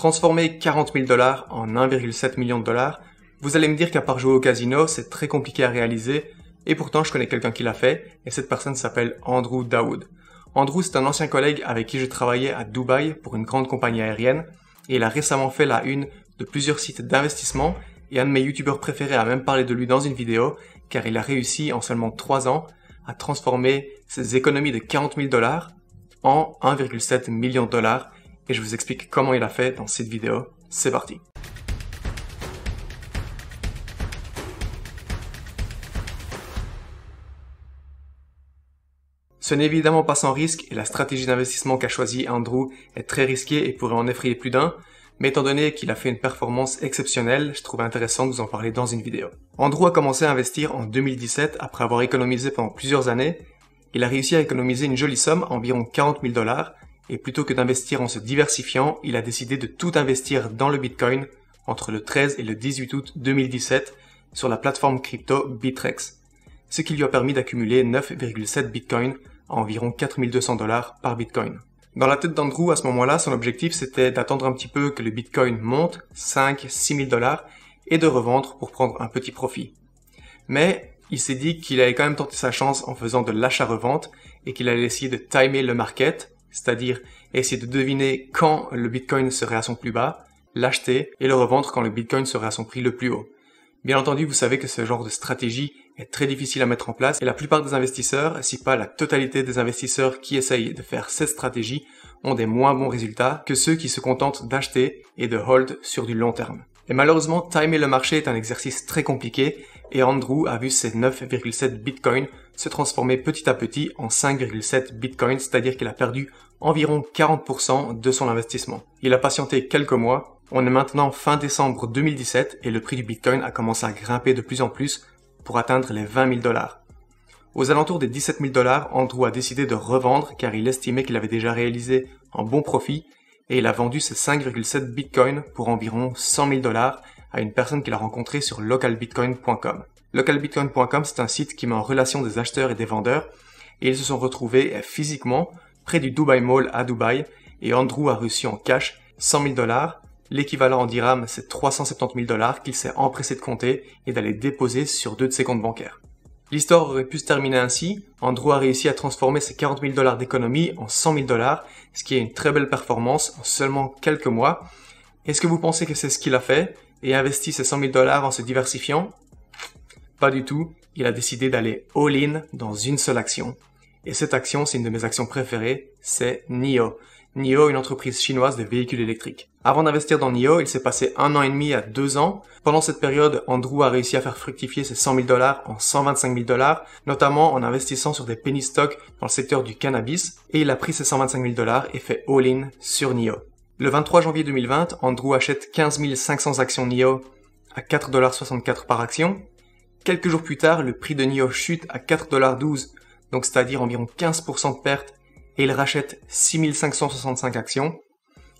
Transformer 40 000 dollars en 1,7 million de dollars, vous allez me dire qu'à part jouer au casino, c'est très compliqué à réaliser, et pourtant je connais quelqu'un qui l'a fait, et cette personne s'appelle Andrew Dawood. Andrew, c'est un ancien collègue avec qui je travaillais à Dubaï pour une grande compagnie aérienne, et il a récemment fait la une de plusieurs sites d'investissement, et un de mes youtubeurs préférés a même parlé de lui dans une vidéo, car il a réussi en seulement 3 ans à transformer ses économies de 40 000 dollars en 1,7 million de dollars, et je vous explique comment il a fait dans cette vidéo. C'est parti Ce n'est évidemment pas sans risque et la stratégie d'investissement qu'a choisi Andrew est très risquée et pourrait en effrayer plus d'un, mais étant donné qu'il a fait une performance exceptionnelle, je trouve intéressant de vous en parler dans une vidéo. Andrew a commencé à investir en 2017 après avoir économisé pendant plusieurs années. Il a réussi à économiser une jolie somme, environ 40 000 dollars, et plutôt que d'investir en se diversifiant, il a décidé de tout investir dans le Bitcoin entre le 13 et le 18 août 2017 sur la plateforme crypto Bitrex, ce qui lui a permis d'accumuler 9,7 Bitcoin à environ 4200 dollars par Bitcoin. Dans la tête d'Andrew, à ce moment-là, son objectif c'était d'attendre un petit peu que le Bitcoin monte, 5, 6000 dollars, et de revendre pour prendre un petit profit. Mais il s'est dit qu'il allait quand même tenter sa chance en faisant de l'achat-revente et qu'il allait essayer de timer le market, c'est-à-dire essayer de deviner quand le Bitcoin serait à son plus bas, l'acheter et le revendre quand le Bitcoin serait à son prix le plus haut. Bien entendu, vous savez que ce genre de stratégie est très difficile à mettre en place et la plupart des investisseurs, si pas la totalité des investisseurs qui essayent de faire cette stratégie, ont des moins bons résultats que ceux qui se contentent d'acheter et de hold sur du long terme. Et malheureusement, timer le marché est un exercice très compliqué et Andrew a vu ses 9,7 bitcoins se transformer petit à petit en 5,7 bitcoins, c'est-à-dire qu'il a perdu environ 40% de son investissement. Il a patienté quelques mois, on est maintenant fin décembre 2017 et le prix du bitcoin a commencé à grimper de plus en plus pour atteindre les 20 000 dollars. Aux alentours des 17 000 dollars, Andrew a décidé de revendre car il estimait qu'il avait déjà réalisé un bon profit et il a vendu ses 5,7 bitcoins pour environ 100 000 dollars à une personne qu'il a rencontrée sur localbitcoin.com. Localbitcoin.com, c'est un site qui met en relation des acheteurs et des vendeurs, et ils se sont retrouvés euh, physiquement près du Dubai Mall à Dubaï, et Andrew a reçu en cash 100 000 dollars, l'équivalent en dirham c'est 370 000 dollars qu'il s'est empressé de compter et d'aller déposer sur deux de ses comptes bancaires. L'histoire aurait pu se terminer ainsi, Andrew a réussi à transformer ses 40 000 dollars d'économie en 100 000 dollars, ce qui est une très belle performance en seulement quelques mois. Est-ce que vous pensez que c'est ce qu'il a fait et investit ses 100 000 dollars en se diversifiant Pas du tout. Il a décidé d'aller all-in dans une seule action. Et cette action, c'est une de mes actions préférées, c'est NIO. NIO, une entreprise chinoise de véhicules électriques. Avant d'investir dans NIO, il s'est passé un an et demi à deux ans. Pendant cette période, Andrew a réussi à faire fructifier ses 100 000 dollars en 125 000 dollars, notamment en investissant sur des penny stocks dans le secteur du cannabis, et il a pris ses 125 000 dollars et fait all-in sur NIO. Le 23 janvier 2020, Andrew achète 15 500 actions NIO à 4,64$ par action. Quelques jours plus tard, le prix de NIO chute à 4,12$, donc c'est-à-dire environ 15% de perte, et il rachète 6565 actions.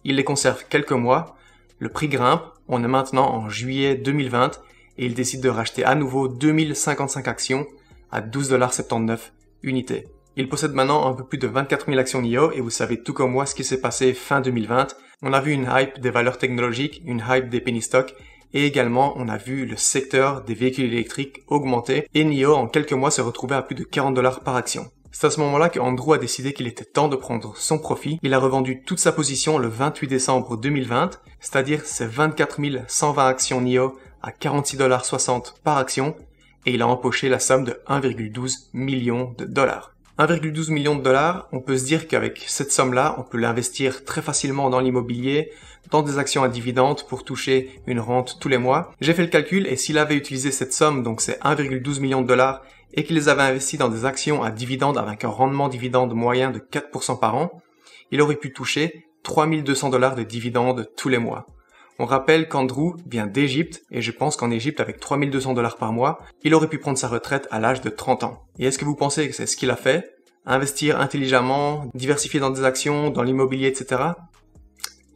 Il les conserve quelques mois, le prix grimpe, on est maintenant en juillet 2020, et il décide de racheter à nouveau 2055 actions à 12,79$ unités. Il possède maintenant un peu plus de 24 000 actions NIO et vous savez tout comme moi ce qui s'est passé fin 2020. On a vu une hype des valeurs technologiques, une hype des penny stocks et également on a vu le secteur des véhicules électriques augmenter et NIO en quelques mois se retrouvé à plus de 40 dollars par action. C'est à ce moment-là que Andrew a décidé qu'il était temps de prendre son profit. Il a revendu toute sa position le 28 décembre 2020, c'est-à-dire ses 24 120 actions NIO à 46,60$ par action, et il a empoché la somme de 1,12 million de dollars. 1,12 million de dollars, on peut se dire qu'avec cette somme-là, on peut l'investir très facilement dans l'immobilier, dans des actions à dividendes pour toucher une rente tous les mois. J'ai fait le calcul et s'il avait utilisé cette somme, donc c'est 1,12 million de dollars, et qu'il les avait investis dans des actions à dividendes avec un rendement dividende moyen de 4% par an, il aurait pu toucher 3200 dollars de dividendes tous les mois. On rappelle qu'Andrew vient d'Égypte, et je pense qu'en Égypte, avec 3200 dollars par mois, il aurait pu prendre sa retraite à l'âge de 30 ans. Et est-ce que vous pensez que c'est ce qu'il a fait Investir intelligemment, diversifier dans des actions, dans l'immobilier, etc.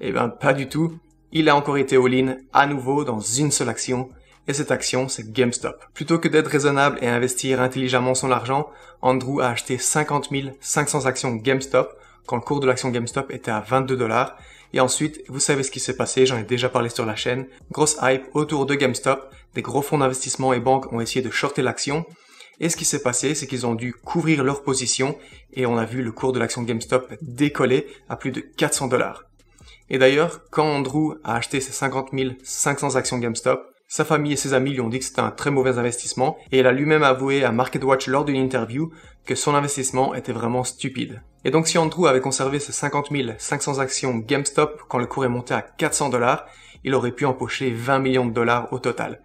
Eh bien, pas du tout. Il a encore été all-in à nouveau dans une seule action, et cette action, c'est GameStop. Plutôt que d'être raisonnable et investir intelligemment son argent, Andrew a acheté 50 500 actions GameStop quand le cours de l'action GameStop était à 22 dollars et ensuite, vous savez ce qui s'est passé, j'en ai déjà parlé sur la chaîne. Grosse hype autour de GameStop, des gros fonds d'investissement et banques ont essayé de shorter l'action. Et ce qui s'est passé, c'est qu'ils ont dû couvrir leur position et on a vu le cours de l'action GameStop décoller à plus de 400 dollars. Et d'ailleurs, quand Andrew a acheté ses 50 500 actions GameStop, sa famille et ses amis lui ont dit que c'était un très mauvais investissement et il a lui-même avoué à MarketWatch lors d'une interview que son investissement était vraiment stupide. Et donc si Andrew avait conservé ses 50 500 actions GameStop quand le cours est monté à 400 dollars, il aurait pu empocher 20 millions de dollars au total.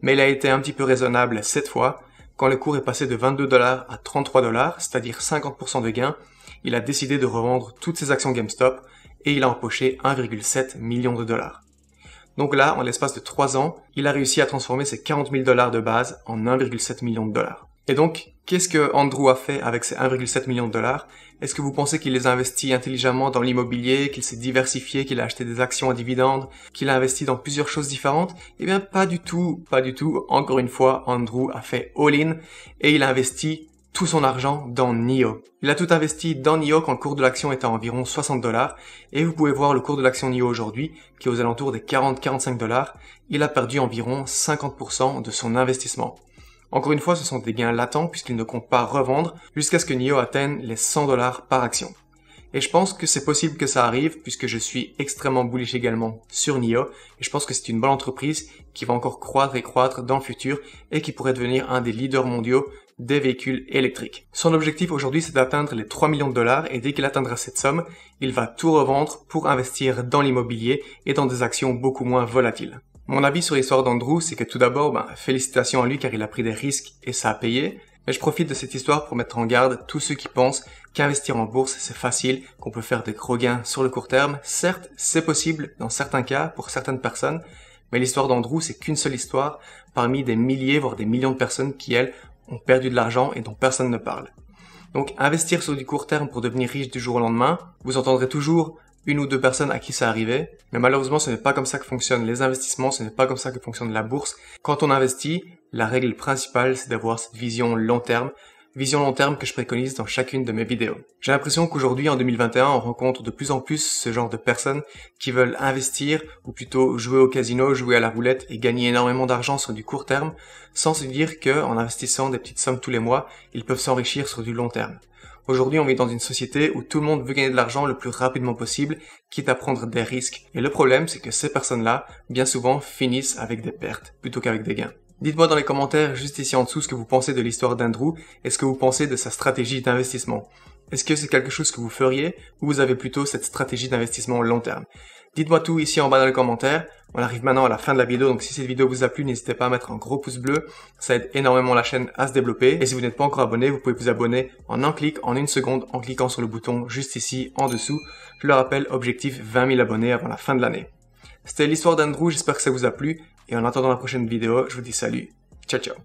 Mais il a été un petit peu raisonnable cette fois. Quand le cours est passé de 22 dollars à 33 dollars, c'est-à-dire 50% de gain, il a décidé de revendre toutes ses actions GameStop et il a empoché 1,7 million de dollars. Donc là, en l'espace de 3 ans, il a réussi à transformer ses 40 000 dollars de base en 1,7 million de dollars. Et donc, qu'est-ce que Andrew a fait avec ces 1,7 million de dollars Est-ce que vous pensez qu'il les a investis intelligemment dans l'immobilier, qu'il s'est diversifié, qu'il a acheté des actions à dividendes, qu'il a investi dans plusieurs choses différentes Eh bien, pas du tout, pas du tout. Encore une fois, Andrew a fait all-in et il a investi tout son argent dans NIO. Il a tout investi dans NIO quand le cours de l'action était à environ 60 dollars et vous pouvez voir le cours de l'action NIO aujourd'hui qui est aux alentours des 40-45 dollars. Il a perdu environ 50% de son investissement. Encore une fois, ce sont des gains latents puisqu'il ne compte pas revendre jusqu'à ce que NIO atteigne les 100 dollars par action. Et je pense que c'est possible que ça arrive puisque je suis extrêmement bullish également sur NIO et je pense que c'est une bonne entreprise qui va encore croître et croître dans le futur et qui pourrait devenir un des leaders mondiaux des véhicules électriques. Son objectif aujourd'hui, c'est d'atteindre les 3 millions de dollars et dès qu'il atteindra cette somme, il va tout revendre pour investir dans l'immobilier et dans des actions beaucoup moins volatiles. Mon avis sur l'histoire d'Andrew, c'est que tout d'abord, ben, félicitations à lui car il a pris des risques et ça a payé. Mais je profite de cette histoire pour mettre en garde tous ceux qui pensent qu'investir en bourse, c'est facile, qu'on peut faire des gros gains sur le court terme. Certes, c'est possible dans certains cas pour certaines personnes, mais l'histoire d'Andrew, c'est qu'une seule histoire parmi des milliers, voire des millions de personnes qui, elles, ont perdu de l'argent et dont personne ne parle. Donc investir sur du court terme pour devenir riche du jour au lendemain, vous entendrez toujours une ou deux personnes à qui ça arrivait, mais malheureusement ce n'est pas comme ça que fonctionnent les investissements, ce n'est pas comme ça que fonctionne la bourse. Quand on investit, la règle principale c'est d'avoir cette vision long terme vision long terme que je préconise dans chacune de mes vidéos. J'ai l'impression qu'aujourd'hui, en 2021, on rencontre de plus en plus ce genre de personnes qui veulent investir, ou plutôt jouer au casino, jouer à la roulette et gagner énormément d'argent sur du court terme, sans se dire que, en investissant des petites sommes tous les mois, ils peuvent s'enrichir sur du long terme. Aujourd'hui, on vit dans une société où tout le monde veut gagner de l'argent le plus rapidement possible, quitte à prendre des risques. Et le problème, c'est que ces personnes-là, bien souvent, finissent avec des pertes plutôt qu'avec des gains. Dites-moi dans les commentaires juste ici en dessous ce que vous pensez de l'histoire d'Andrew et ce que vous pensez de sa stratégie d'investissement. Est-ce que c'est quelque chose que vous feriez ou vous avez plutôt cette stratégie d'investissement long terme Dites-moi tout ici en bas dans les commentaires. On arrive maintenant à la fin de la vidéo, donc si cette vidéo vous a plu, n'hésitez pas à mettre un gros pouce bleu, ça aide énormément la chaîne à se développer. Et si vous n'êtes pas encore abonné, vous pouvez vous abonner en un clic, en une seconde, en cliquant sur le bouton juste ici en dessous. Je le rappelle, objectif 20 000 abonnés avant la fin de l'année. C'était l'histoire d'Andrew, j'espère que ça vous a plu. Et en attendant la prochaine vidéo, je vous dis salut. Ciao, ciao.